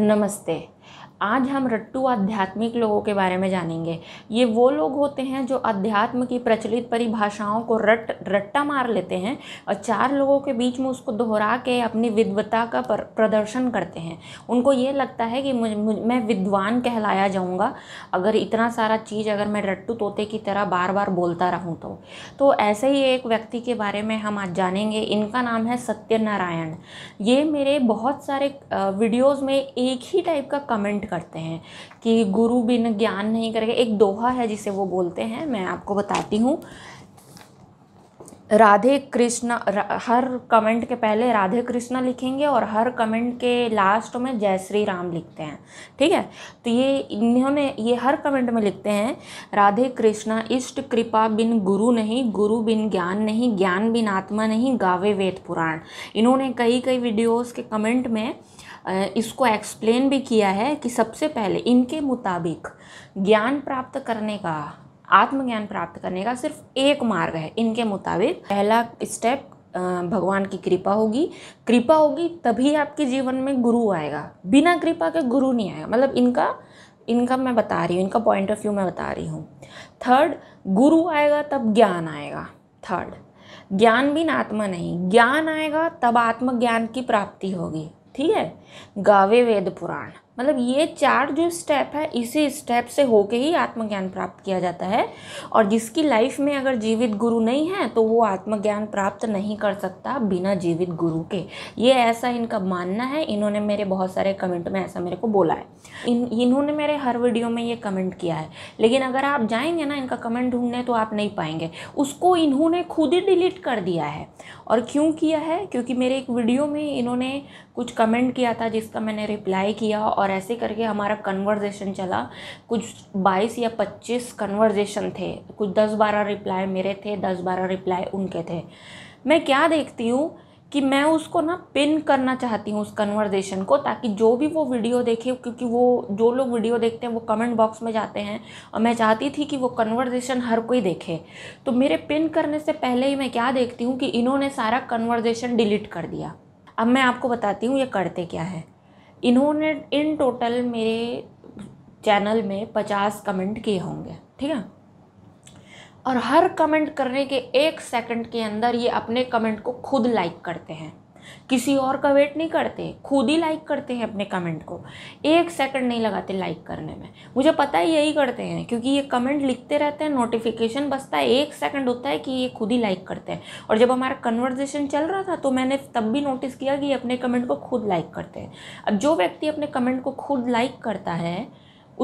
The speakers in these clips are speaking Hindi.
नमस्ते आज हम रट्टू आध्यात्मिक लोगों के बारे में जानेंगे ये वो लोग होते हैं जो अध्यात्म की प्रचलित परिभाषाओं को रट रट्टा मार लेते हैं और चार लोगों के बीच में उसको दोहरा के अपनी विद्वता का पर प्रदर्शन करते हैं उनको ये लगता है कि मुझ, मुझ मैं विद्वान कहलाया जाऊँगा अगर इतना सारा चीज़ अगर मैं रट्टू तोते की तरह बार बार बोलता रहूँ तो, तो ऐसे ही एक व्यक्ति के बारे में हम आज जानेंगे इनका नाम है सत्यनारायण ये मेरे बहुत सारे वीडियोज़ में एक ही टाइप का कमेंट करते हैं कि गुरु बिन ज्ञान नहीं करेगा एक दोहा है जिसे वो बोलते हैं मैं आपको बताती हूँ राधे कृष्ण हर कमेंट के पहले राधे कृष्ण लिखेंगे और हर कमेंट के लास्ट में जय श्री राम लिखते हैं ठीक है तो ये इन्होंने ये हर कमेंट में लिखते हैं राधे कृष्ण इष्ट कृपा बिन गुरु नहीं गुरु बिन ज्ञान नहीं ज्ञान बिन आत्मा नहीं गावे वेद पुराण इन्होंने कई कई वीडियोस के कमेंट में इसको एक्सप्लेन भी किया है कि सबसे पहले इनके मुताबिक ज्ञान प्राप्त करने का आत्मज्ञान प्राप्त करने का सिर्फ एक मार्ग है इनके मुताबिक पहला स्टेप भगवान की कृपा होगी कृपा होगी तभी आपके जीवन में गुरु आएगा बिना कृपा के गुरु नहीं आएगा मतलब इनका इनका मैं बता रही हूँ इनका पॉइंट ऑफ व्यू मैं बता रही हूँ थर्ड गुरु आएगा तब ज्ञान आएगा थर्ड ज्ञान बिन आत्मा नहीं ज्ञान आएगा तब आत्मज्ञान की प्राप्ति होगी ठीक है गावे वेद पुराण मतलब ये चार जो स्टेप है इसी स्टेप से होके ही आत्मज्ञान प्राप्त किया जाता है और जिसकी लाइफ में अगर जीवित गुरु नहीं है तो वो आत्मज्ञान प्राप्त नहीं कर सकता बिना जीवित गुरु के ये ऐसा इनका मानना है इन्होंने मेरे बहुत सारे कमेंट में ऐसा मेरे को बोला है इन इन्होंने मेरे हर वीडियो में ये कमेंट किया है लेकिन अगर आप जाएंगे ना इनका कमेंट ढूंढने तो आप नहीं पाएंगे उसको इन्होंने खुद ही डिलीट कर दिया है और क्यों किया है क्योंकि मेरे एक वीडियो में इन्होंने कुछ कमेंट किया था जिसका मैंने रिप्लाई किया और और ऐसे करके हमारा कन्वर्जेशन चला कुछ बाईस या पच्चीस कन्वर्जेशन थे कुछ दस बारह रिप्लाई मेरे थे दस बारह रिप्लाई उनके थे मैं क्या देखती हूँ कि मैं उसको ना पिन करना चाहती हूँ उस कन्वर्जेशन को ताकि जो भी वो वीडियो देखे क्योंकि वो जो लोग वीडियो देखते हैं वो कमेंट बॉक्स में जाते हैं और मैं चाहती थी कि वो कन्वर्जेशन हर कोई देखे तो मेरे पिन करने से पहले ही मैं क्या देखती हूँ कि इन्होंने सारा कन्वर्जेशन डिलीट कर दिया अब मैं आपको बताती हूँ ये करते क्या है इन्होंने इन टोटल मेरे चैनल में पचास कमेंट किए होंगे ठीक है और हर कमेंट करने के एक सेकंड के अंदर ये अपने कमेंट को खुद लाइक करते हैं किसी और का वेट नहीं करते खुद ही लाइक करते हैं अपने कमेंट को एक सेकंड नहीं लगाते लाइक करने में मुझे पता है यही करते हैं क्योंकि ये कमेंट लिखते रहते हैं नोटिफिकेशन बसता है एक सेकंड होता है कि ये खुद ही लाइक करते हैं और जब हमारा कन्वर्जेशन चल रहा था तो मैंने तब भी नोटिस किया कि ये अपने कमेंट को खुद लाइक करते हैं अब जो व्यक्ति अपने कमेंट को खुद लाइक करता है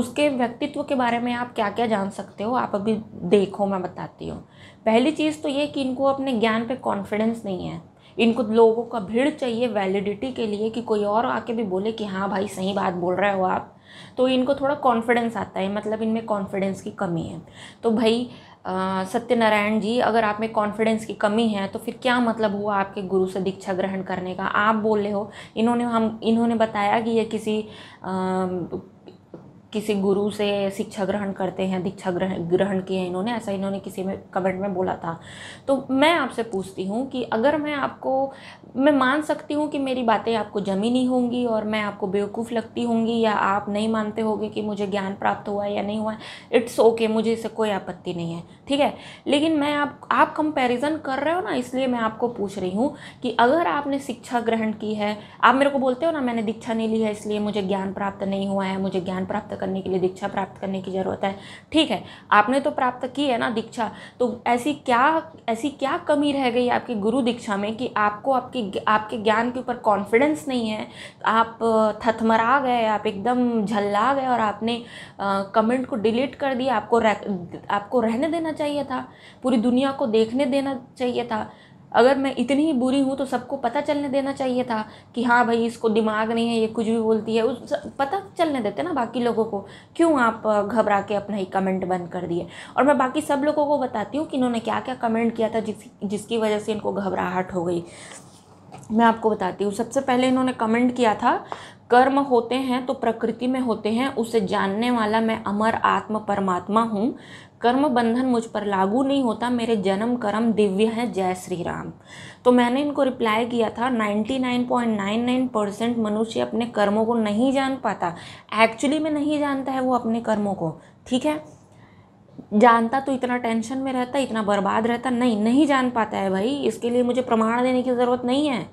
उसके व्यक्तित्व के बारे में आप क्या क्या जान सकते हो आप अभी देखो मैं बताती हूँ पहली चीज़ तो ये कि इनको अपने ज्ञान पे कॉन्फिडेंस नहीं है इनको लोगों का भीड़ चाहिए वैलिडिटी के लिए कि कोई और आके भी बोले कि हाँ भाई सही बात बोल रहे हो आप तो इनको थोड़ा कॉन्फिडेंस आता है मतलब इनमें कॉन्फिडेंस की कमी है तो भाई सत्यनारायण जी अगर आप में कॉन्फिडेंस की कमी है तो फिर क्या मतलब हुआ आपके गुरु से दीक्षा ग्रहण करने का आप बोल रहे हो इन्होंने हम इन्होंने बताया कि ये किसी आ, किसी गुरु से शिक्षा ग्रहण करते हैं दीक्षा ग्रहण ग्रहण किए हैं इन्होंने ऐसा इन्होंने किसी में कमेंट में बोला था तो मैं आपसे पूछती हूँ कि अगर मैं आपको मैं मान सकती हूँ कि मेरी बातें आपको जमी नहीं होंगी और मैं आपको बेवकूफ़ लगती होंगी या आप नहीं मानते होंगे कि मुझे ज्ञान प्राप्त हुआ या नहीं हुआ इट्स ओके okay, मुझे इससे कोई आपत्ति नहीं है ठीक है लेकिन मैं आप आप कंपेरिजन कर रहे हो ना इसलिए मैं आपको पूछ रही हूँ कि अगर आपने शिक्षा ग्रहण की है आप मेरे को बोलते हो ना मैंने दीक्षा नहीं ली है इसलिए मुझे ज्ञान प्राप्त नहीं हुआ है मुझे ज्ञान प्राप्त करने के लिए दीक्षा प्राप्त करने की ज़रूरत है ठीक है आपने तो प्राप्त की है ना दीक्षा तो ऐसी क्या ऐसी क्या कमी रह गई आपकी गुरु दीक्षा में कि आपको आपकी आपके ज्ञान के ऊपर कॉन्फिडेंस नहीं है आप थथमरा गए आप एकदम झल्ला गए और आपने कमेंट को डिलीट कर दिया आपको आपको रहने देना चाहिए था पूरी दुनिया को देखने देना चाहिए था अगर मैं इतनी ही बुरी हूँ तो सबको पता चलने देना चाहिए था कि हाँ भाई इसको दिमाग नहीं है ये कुछ भी बोलती है उस पता चलने देते ना बाकी लोगों को क्यों आप घबरा के अपना ही कमेंट बंद कर दिए और मैं बाकी सब लोगों को बताती हूँ कि इन्होंने क्या क्या कमेंट किया था जिस जिसकी वजह से इनको घबराहट हो गई मैं आपको बताती हूँ सबसे पहले इन्होंने कमेंट किया था कर्म होते हैं तो प्रकृति में होते हैं उसे जानने वाला मैं अमर आत्म परमात्मा हूँ कर्म बंधन मुझ पर लागू नहीं होता मेरे जन्म कर्म दिव्य हैं जय श्री राम तो मैंने इनको रिप्लाई किया था 99.99 परसेंट मनुष्य अपने कर्मों को नहीं जान पाता एक्चुअली में नहीं जानता है वो अपने कर्मों को ठीक है जानता तो इतना टेंशन में रहता इतना बर्बाद रहता नहीं नहीं जान पाता है भाई इसके लिए मुझे प्रमाण देने की ज़रूरत नहीं है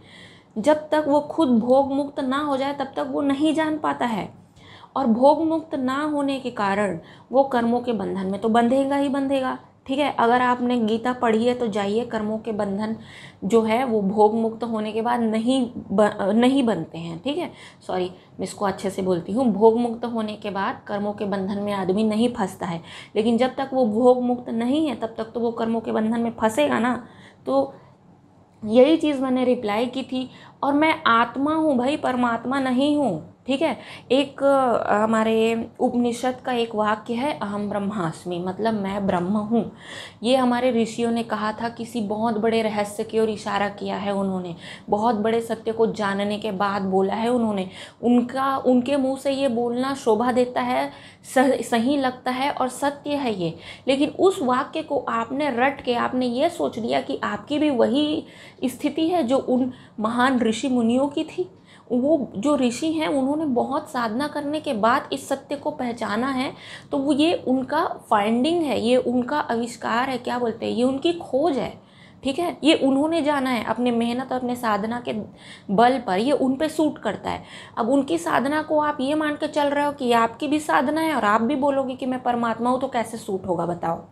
जब तक वो खुद भोग मुक्त ना हो जाए तब तक वो नहीं जान पाता है और भोग मुक्त ना होने के कारण वो कर्मों के बंधन में तो बंधेगा ही बंधेगा ठीक है अगर आपने गीता पढ़ी है तो जाइए कर्मों के बंधन जो है वो भोग मुक्त होने के बाद नहीं ब, नहीं बनते हैं ठीक है सॉरी मैं इसको अच्छे से बोलती हूँ भोग मुक्त होने के बाद कर्मों के बंधन में आदमी नहीं फंसता है लेकिन जब तक वो भोग मुक्त नहीं है तब तक तो वो कर्मों के बंधन में फंसेगा ना तो यही चीज़ मैंने रिप्लाई की थी और मैं आत्मा हूँ भाई परमात्मा नहीं हूँ ठीक है एक हमारे उपनिषद का एक वाक्य है अहम ब्रह्मास्मि मतलब मैं ब्रह्म हूँ ये हमारे ऋषियों ने कहा था किसी बहुत बड़े रहस्य की ओर इशारा किया है उन्होंने बहुत बड़े सत्य को जानने के बाद बोला है उन्होंने उनका उनके मुंह से ये बोलना शोभा देता है सही लगता है और सत्य है ये लेकिन उस वाक्य को आपने रट के आपने ये सोच लिया कि आपकी भी वही स्थिति है जो उन महान ऋषि मुनियों की थी वो जो ऋषि हैं उन्होंने बहुत साधना करने के बाद इस सत्य को पहचाना है तो वो ये उनका फाइंडिंग है ये उनका आविष्कार है क्या बोलते हैं ये उनकी खोज है ठीक है ये उन्होंने जाना है अपने मेहनत और अपने साधना के बल पर ये उन पे सूट करता है अब उनकी साधना को आप ये मान के चल रहे हो कि आपकी भी साधना है और आप भी बोलोगे कि मैं परमात्मा हूँ तो कैसे सूट होगा बताओ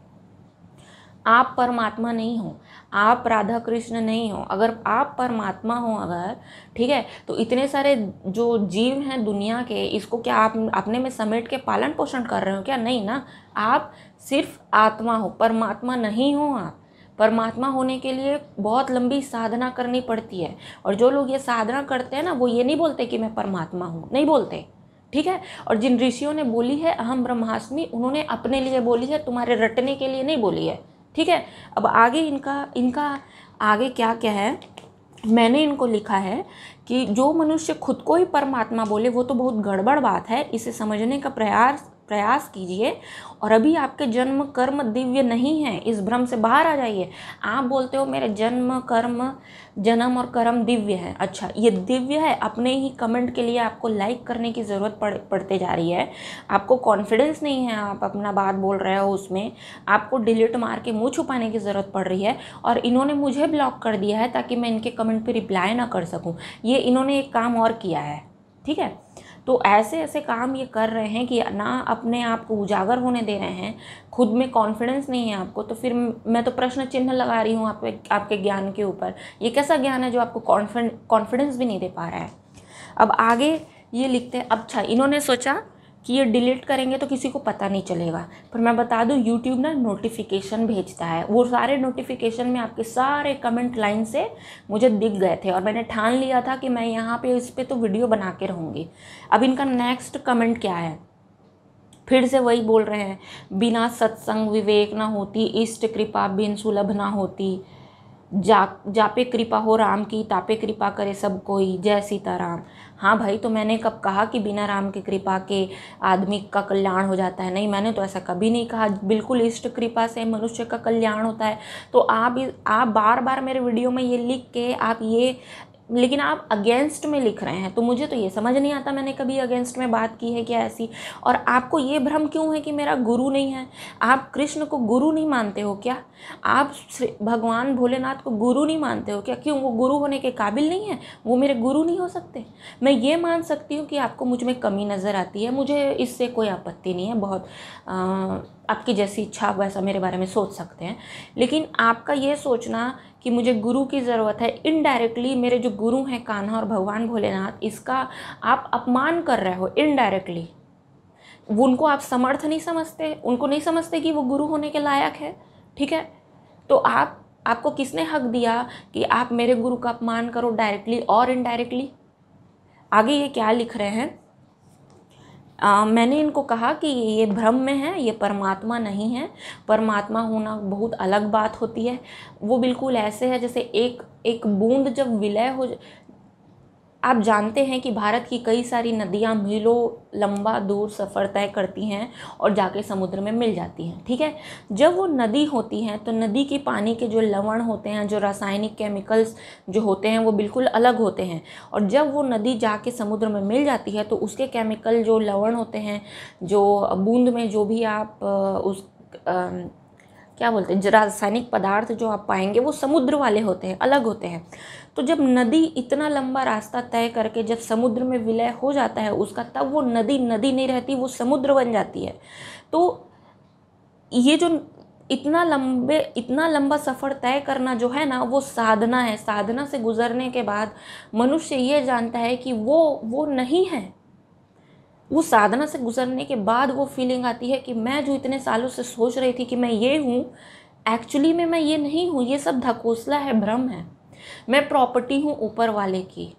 आप परमात्मा नहीं हो आप राधा कृष्ण नहीं हो अगर आप परमात्मा हो अगर ठीक है तो इतने सारे जो जीव हैं दुनिया के इसको क्या आप अपने में समेट के पालन पोषण कर रहे हो क्या नहीं ना आप सिर्फ आत्मा हो परमात्मा नहीं हो आप परमात्मा होने के लिए बहुत लंबी साधना करनी पड़ती है और जो लोग ये साधना करते हैं ना वो ये नहीं बोलते कि मैं परमात्मा हूँ नहीं बोलते ठीक है और जिन ऋषियों ने बोली है अहम ब्रह्मास्मि उन्होंने अपने लिए बोली है तुम्हारे रटने के लिए नहीं बोली है ठीक है अब आगे इनका इनका आगे क्या क्या है मैंने इनको लिखा है कि जो मनुष्य खुद को ही परमात्मा बोले वो तो बहुत गड़बड़ बात है इसे समझने का प्रयास प्रयास कीजिए और अभी आपके जन्म कर्म दिव्य नहीं है इस भ्रम से बाहर आ जाइए आप बोलते हो मेरे जन्म कर्म जन्म और कर्म दिव्य है अच्छा ये दिव्य है अपने ही कमेंट के लिए आपको लाइक करने की ज़रूरत पड़ पड़ते जा रही है आपको कॉन्फिडेंस नहीं है आप अपना बात बोल रहे हो उसमें आपको डिलीट मार के मुँह छुपाने की ज़रूरत पड़ रही है और इन्होंने मुझे ब्लॉक कर दिया है ताकि मैं इनके कमेंट पर रिप्लाई ना कर सकूँ ये इन्होंने एक काम और किया है ठीक है तो ऐसे ऐसे काम ये कर रहे हैं कि ना अपने आप को उजागर होने दे रहे हैं खुद में कॉन्फिडेंस नहीं है आपको तो फिर मैं तो प्रश्न चिन्ह लगा रही हूँ आपके आपके ज्ञान के ऊपर ये कैसा ज्ञान है जो आपको कॉन्फिडेंस भी नहीं दे पा रहा है अब आगे ये लिखते हैं अच्छा इन्होंने सोचा कि ये डिलीट करेंगे तो किसी को पता नहीं चलेगा पर मैं बता दूँ यूट्यूब ना नोटिफिकेशन भेजता है वो सारे नोटिफिकेशन में आपके सारे कमेंट लाइन से मुझे दिख गए थे और मैंने ठान लिया था कि मैं यहाँ पे इस पर तो वीडियो बना के रहूँगी अब इनका नेक्स्ट कमेंट क्या है फिर से वही बोल रहे हैं बिना सत्संग विवेक ना होती इष्ट कृपा बिन सुलभ ना होती जा जापे कृपा हो राम की तापे कृपा करे सब कोई जय सीताराम हाँ भाई तो मैंने कब कहा कि बिना राम की कृपा के आदमी का कल्याण हो जाता है नहीं मैंने तो ऐसा कभी नहीं कहा बिल्कुल इष्ट कृपा से मनुष्य का कल्याण होता है तो आप आप बार बार मेरे वीडियो में ये लिख के आप ये लेकिन आप अगेंस्ट में लिख रहे हैं तो मुझे तो ये समझ नहीं आता मैंने कभी अगेंस्ट में बात की है क्या ऐसी और आपको ये भ्रम क्यों है कि मेरा गुरु नहीं है आप कृष्ण को गुरु नहीं मानते हो क्या आप भगवान भोलेनाथ को गुरु नहीं मानते हो क्या क्यों वो गुरु होने के काबिल नहीं है वो मेरे गुरु नहीं हो सकते मैं ये मान सकती हूँ कि आपको मुझ में कमी नज़र आती है मुझे इससे कोई आपत्ति नहीं है बहुत आपकी जैसी इच्छा आप वैसा मेरे बारे में सोच सकते हैं लेकिन आपका ये सोचना कि मुझे गुरु की ज़रूरत है इनडायरेक्टली मेरे जो गुरु हैं कान्हा और भगवान भोलेनाथ इसका आप अपमान कर रहे हो इनडायरेक्टली उनको आप समर्थ नहीं समझते उनको नहीं समझते कि वो गुरु होने के लायक है ठीक है तो आप आपको किसने हक दिया कि आप मेरे गुरु का अपमान करो डायरेक्टली और इनडायरेक्टली आगे ये क्या लिख रहे हैं आ, मैंने इनको कहा कि ये भ्रम में है ये परमात्मा नहीं है परमात्मा होना बहुत अलग बात होती है वो बिल्कुल ऐसे है जैसे एक एक बूंद जब विलय हो आप जानते हैं कि भारत की कई सारी नदियाँ मीलों लंबा दूर सफ़र तय करती हैं और जाके समुद्र में मिल जाती हैं ठीक है जब वो नदी होती हैं तो नदी के पानी के जो लवण होते हैं जो रासायनिक केमिकल्स जो होते हैं वो बिल्कुल अलग होते हैं और जब वो नदी जाके समुद्र में मिल जाती है तो उसके केमिकल जो लवण होते हैं जो बूंद में जो भी आप उस आ, क्या बोलते हैं रासायनिक पदार्थ जो आप पाएंगे वो समुद्र वाले होते हैं अलग होते हैं तो जब नदी इतना लंबा रास्ता तय करके जब समुद्र में विलय हो जाता है उसका तब वो नदी नदी नहीं रहती वो समुद्र बन जाती है तो ये जो इतना लंबे इतना लंबा सफ़र तय करना जो है ना वो साधना है साधना से गुजरने के बाद मनुष्य ये जानता है कि वो वो नहीं है वो साधना से गुजरने के बाद वो फीलिंग आती है कि मैं जो इतने सालों से सोच रही थी कि मैं ये हूँ एक्चुअली में मैं ये नहीं हूँ ये सब धकोसला है भ्रम है मैं प्रॉपर्टी हूँ ऊपर वाले की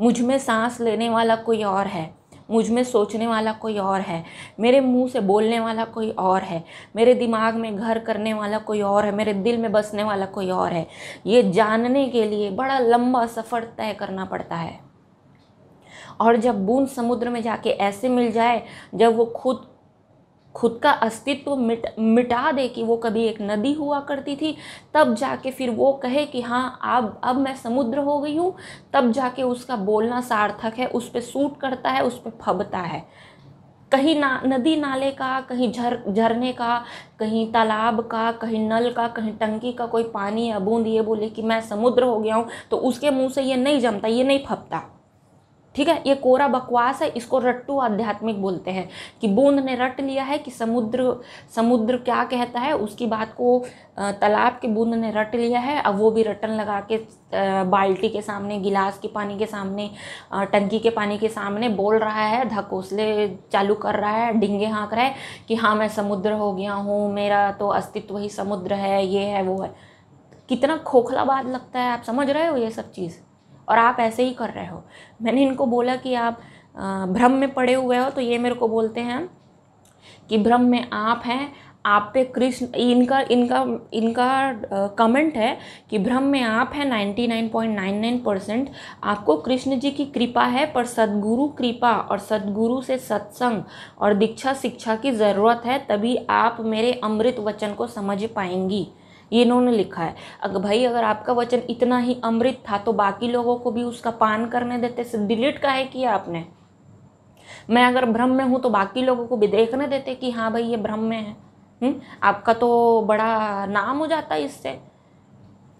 मुझ में सांस लेने वाला कोई और है मुझ में सोचने वाला कोई और है मेरे मुंह से बोलने वाला कोई और है मेरे दिमाग में घर करने वाला कोई और है मेरे दिल में बसने वाला कोई और है ये जानने के लिए बड़ा लंबा सफ़र तय करना पड़ता है और जब बूंद समुद्र में जाके ऐसे मिल जाए जब वो खुद खुद का अस्तित्व मिट मिटा दे कि वो कभी एक नदी हुआ करती थी तब जाके फिर वो कहे कि हाँ अब अब मैं समुद्र हो गई हूँ तब जाके उसका बोलना सार्थक है उस पर सूट करता है उस पर फबता है कहीं ना नदी नाले का कहीं झर जर, झरने का कहीं तालाब का कहीं नल का कहीं टंकी का कोई पानी या बूंद ये बोले कि मैं समुद्र हो गया हूँ तो उसके मुंह से ये नहीं जमता ये नहीं फपता ठीक है ये कोरा बकवास है इसको रट्टू आध्यात्मिक बोलते हैं कि बूंद ने रट लिया है कि समुद्र समुद्र क्या कहता है उसकी बात को तालाब के बूंद ने रट लिया है अब वो भी रटन लगा के बाल्टी के सामने गिलास के पानी के सामने टंकी के पानी के सामने बोल रहा है धकोसले चालू कर रहा है डिंगे हाँक रहा है कि हाँ मैं समुद्र हो गया हूँ मेरा तो अस्तित्व ही समुद्र है ये है वो है कितना खोखला बात लगता है आप समझ रहे हो ये सब चीज़ और आप ऐसे ही कर रहे हो मैंने इनको बोला कि आप भ्रम में पड़े हुए हो तो ये मेरे को बोलते हैं कि भ्रम में आप हैं आप पे कृष्ण इनका इनका इनका कमेंट है कि भ्रम में आप हैं 99.99 परसेंट आपको कृष्ण जी की कृपा है पर सदगुरु कृपा और सदगुरु से सत्संग और दीक्षा शिक्षा की ज़रूरत है तभी आप मेरे अमृत वचन को समझ पाएंगी ये इन्होंने लिखा है अगर भाई अगर आपका वचन इतना ही अमृत था तो बाकी लोगों को भी उसका पान करने देते डिलीट का है किया आपने मैं अगर भ्रम में हूँ तो बाकी लोगों को भी देखने देते कि हाँ भाई ये भ्रम में है हुँ? हम्म? आपका तो बड़ा नाम हो जाता है इससे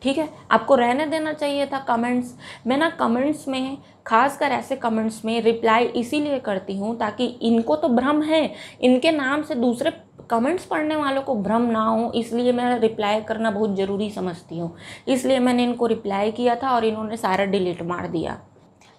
ठीक है आपको रहने देना चाहिए था कमेंट्स मैं ना कमेंट्स में खासकर ऐसे कमेंट्स में रिप्लाई इसीलिए करती हूँ ताकि इनको तो भ्रम है इनके नाम से दूसरे कमेंट्स पढ़ने वालों को भ्रम ना हो इसलिए मैं रिप्लाई करना बहुत ज़रूरी समझती हूँ इसलिए मैंने इनको रिप्लाई किया था और इन्होंने सारा डिलीट मार दिया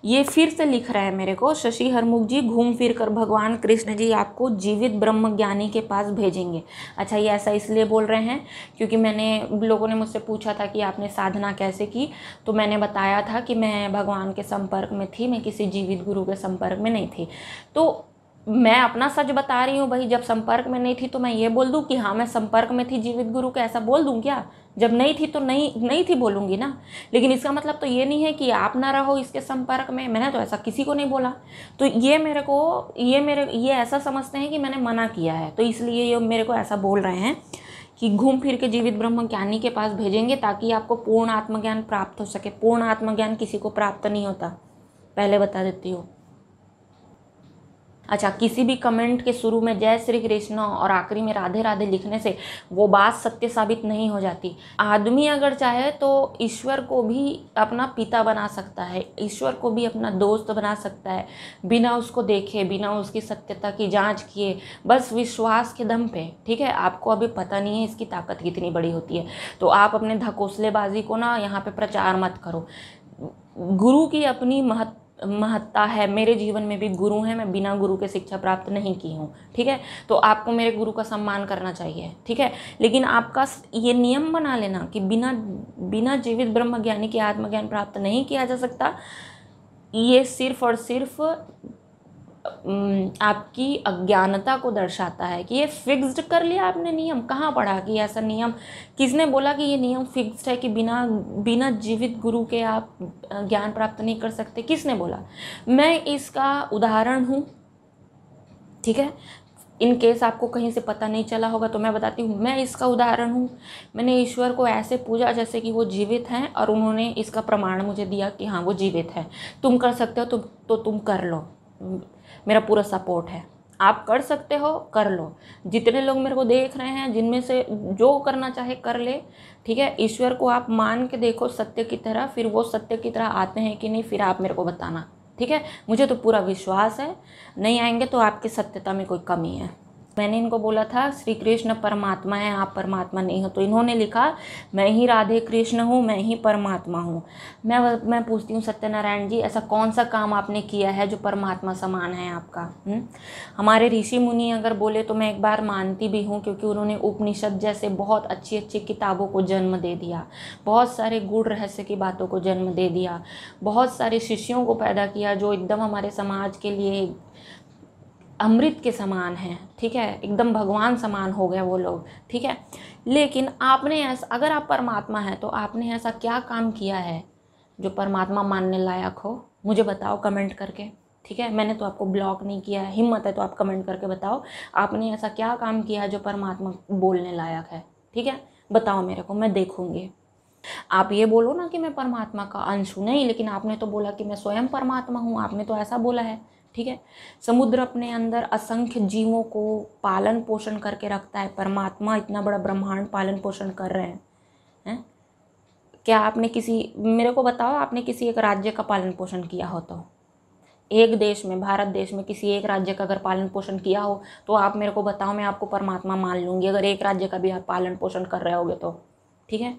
ये फिर से लिख रहा है मेरे को शशि हरमुख जी घूम फिर कर भगवान कृष्ण जी आपको जीवित ब्रह्म ज्ञानी के पास भेजेंगे अच्छा ये ऐसा इसलिए बोल रहे हैं क्योंकि मैंने लोगों ने मुझसे पूछा था कि आपने साधना कैसे की तो मैंने बताया था कि मैं भगवान के संपर्क में थी मैं किसी जीवित गुरु के संपर्क में नहीं थी तो मैं अपना सच बता रही हूँ भाई जब संपर्क में नहीं थी तो मैं ये बोल दूँ कि हाँ मैं संपर्क में थी जीवित गुरु के ऐसा बोल दूँ क्या जब नहीं थी तो नहीं नहीं थी बोलूँगी ना लेकिन इसका मतलब तो ये नहीं है कि आप ना रहो इसके संपर्क में मैंने तो ऐसा किसी को नहीं बोला तो ये मेरे को ये मेरे ये ऐसा समझते हैं कि मैंने मना किया है तो इसलिए ये मेरे को ऐसा बोल रहे हैं कि घूम फिर के जीवित ब्रह्म ज्ञानी के पास भेजेंगे ताकि आपको पूर्ण आत्मज्ञान प्राप्त हो सके पूर्ण आत्मज्ञान किसी को प्राप्त नहीं होता पहले बता देती हूँ अच्छा किसी भी कमेंट के शुरू में जय श्री कृष्ण और आखिरी में राधे राधे लिखने से वो बात सत्य साबित नहीं हो जाती आदमी अगर चाहे तो ईश्वर को भी अपना पिता बना सकता है ईश्वर को भी अपना दोस्त बना सकता है बिना उसको देखे बिना उसकी सत्यता की जांच किए बस विश्वास के दम पे ठीक है आपको अभी पता नहीं है इसकी ताकत कितनी बड़ी होती है तो आप अपने धकोसलेबाजी को ना यहाँ पर प्रचार मत करो गुरु की अपनी महत्व महत्ता है मेरे जीवन में भी गुरु हैं मैं बिना गुरु के शिक्षा प्राप्त नहीं की हूँ ठीक है तो आपको मेरे गुरु का सम्मान करना चाहिए ठीक है लेकिन आपका ये नियम बना लेना कि बिना बिना जीवित ब्रह्म ज्ञानी के आत्मज्ञान प्राप्त नहीं किया जा सकता ये सिर्फ और सिर्फ आपकी अज्ञानता को दर्शाता है कि ये फिक्स्ड कर लिया आपने नियम कहाँ पढ़ा कि ऐसा नियम किसने बोला कि ये नियम फिक्स्ड है कि बिना बिना जीवित गुरु के आप ज्ञान प्राप्त नहीं कर सकते किसने बोला मैं इसका उदाहरण हूँ ठीक है इन केस आपको कहीं से पता नहीं चला होगा तो मैं बताती हूँ मैं इसका उदाहरण हूँ मैंने ईश्वर को ऐसे पूजा जैसे कि वो जीवित हैं और उन्होंने इसका प्रमाण मुझे दिया कि हाँ वो जीवित है तुम कर सकते हो तो, तो तुम कर लो मेरा पूरा सपोर्ट है आप कर सकते हो कर लो जितने लोग मेरे को देख रहे हैं जिनमें से जो करना चाहे कर ले ठीक है ईश्वर को आप मान के देखो सत्य की तरह फिर वो सत्य की तरह आते हैं कि नहीं फिर आप मेरे को बताना ठीक है मुझे तो पूरा विश्वास है नहीं आएंगे तो आपकी सत्यता में कोई कमी है मैंने इनको बोला था श्री कृष्ण परमात्मा है आप परमात्मा नहीं हो तो इन्होंने लिखा मैं ही राधे कृष्ण हूँ मैं ही परमात्मा हूँ मैं मैं पूछती हूँ सत्यनारायण जी ऐसा कौन सा काम आपने किया है जो परमात्मा समान है आपका हुँ? हमारे ऋषि मुनि अगर बोले तो मैं एक बार मानती भी हूँ क्योंकि उन्होंने उपनिषद जैसे बहुत अच्छी अच्छी किताबों को जन्म दे दिया बहुत सारे गुड़ रहस्य की बातों को जन्म दे दिया बहुत सारे शिष्यों को पैदा किया जो एकदम हमारे समाज के लिए अमृत के समान हैं ठीक है एकदम भगवान समान हो गए वो लोग ठीक है लेकिन आपने ऐसा अगर आप परमात्मा हैं तो आपने ऐसा क्या काम किया है जो परमात्मा मानने लायक हो मुझे बताओ कमेंट करके ठीक है मैंने तो आपको ब्लॉक नहीं किया है हिम्मत है तो आप कमेंट करके बताओ आपने ऐसा क्या काम किया है जो परमात्मा बोलने लायक है ठीक है बताओ मेरे को मैं देखूँगी आप ये बोलो ना कि मैं परमात्मा का अंश हूँ नहीं लेकिन आपने तो बोला कि मैं स्वयं परमात्मा हूँ आपने तो ऐसा बोला है ठीक है समुद्र अपने अंदर असंख्य जीवों को पालन पोषण करके रखता है परमात्मा इतना बड़ा ब्रह्मांड पालन पोषण कर रहे हैं हैं क्या आपने किसी मेरे को बताओ आपने किसी एक राज्य का पालन पोषण किया हो तो एक देश में भारत देश में किसी एक राज्य का अगर पालन पोषण किया हो तो आप मेरे को बताओ मैं आपको परमात्मा मान लूँगी अगर एक राज्य का भी आप पालन पोषण कर रहे होगे तो ठीक है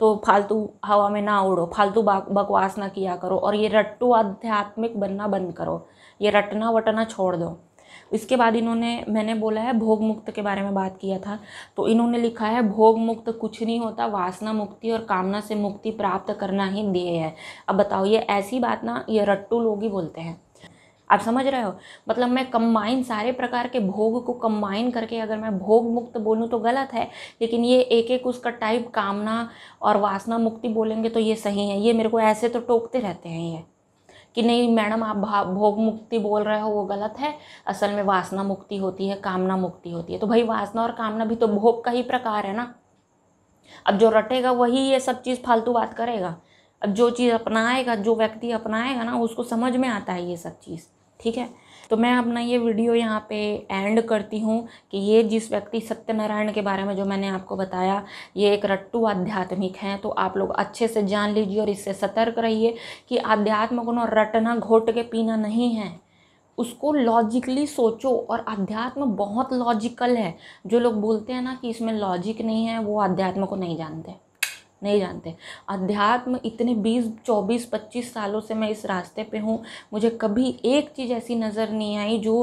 तो फालतू हवा में ना उड़ो फालतू बकवास ना किया करो और ये रट्टू आध्यात्मिक बनना बंद करो ये रटना वटना छोड़ दो इसके बाद इन्होंने मैंने बोला है भोग मुक्त के बारे में बात किया था तो इन्होंने लिखा है भोग मुक्त कुछ नहीं होता वासना मुक्ति और कामना से मुक्ति प्राप्त करना ही ध्येय है अब बताओ ये ऐसी बात ना ये रट्टू लोग ही बोलते हैं आप समझ रहे हो मतलब मैं कम्बाइन सारे प्रकार के भोग को कम्बाइन करके अगर मैं भोग मुक्त बोलूँ तो गलत है लेकिन ये एक एक उसका टाइप कामना और वासना मुक्ति बोलेंगे तो ये सही है ये मेरे को ऐसे तो टोकते रहते हैं ये कि नहीं मैडम आप भोग मुक्ति बोल रहे हो वो गलत है असल में वासना मुक्ति होती है कामना मुक्ति होती है तो भाई वासना और कामना भी तो भोग का ही प्रकार है ना अब जो रटेगा वही ये सब चीज़ फालतू बात करेगा अब जो चीज़ अपनाएगा जो व्यक्ति अपनाएगा ना उसको समझ में आता है ये सब चीज़ ठीक है तो मैं अपना ये वीडियो यहाँ पे एंड करती हूँ कि ये जिस व्यक्ति सत्यनारायण के बारे में जो मैंने आपको बताया ये एक रट्टू आध्यात्मिक हैं तो आप लोग अच्छे से जान लीजिए और इससे सतर्क रहिए कि आध्यात्म को रटना घोट के पीना नहीं है उसको लॉजिकली सोचो और अध्यात्म बहुत लॉजिकल है जो लोग बोलते हैं ना कि इसमें लॉजिक नहीं है वो अध्यात्म को नहीं जानते नहीं जानते अध्यात्म इतने बीस चौबीस पच्चीस सालों से मैं इस रास्ते पे हूँ मुझे कभी एक चीज़ ऐसी नज़र नहीं आई जो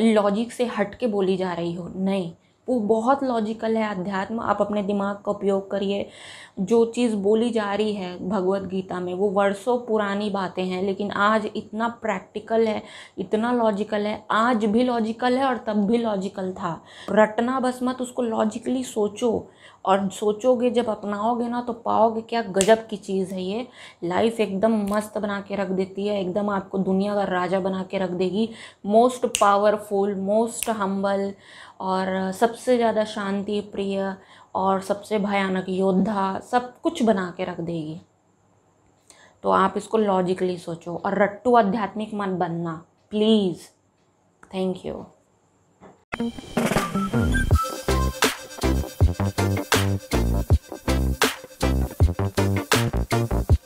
लॉजिक से हट के बोली जा रही हो नहीं वो बहुत लॉजिकल है अध्यात्म आप अपने दिमाग का उपयोग करिए जो चीज़ बोली जा रही है भगवत गीता में वो वर्षों पुरानी बातें हैं लेकिन आज इतना प्रैक्टिकल है इतना लॉजिकल है आज भी लॉजिकल है और तब भी लॉजिकल था रटना बस मत उसको लॉजिकली सोचो और सोचोगे जब अपनाओगे ना तो पाओगे क्या गजब की चीज़ है ये लाइफ एकदम मस्त बना के रख देती है एकदम आपको दुनिया का राजा बना के रख देगी मोस्ट पावरफुल मोस्ट हम्बल और सबसे ज़्यादा शांति प्रिय और सबसे भयानक योद्धा सब कुछ बना के रख देगी तो आप इसको लॉजिकली सोचो और रट्टू आध्यात्मिक मन बनना please thank you Thank you.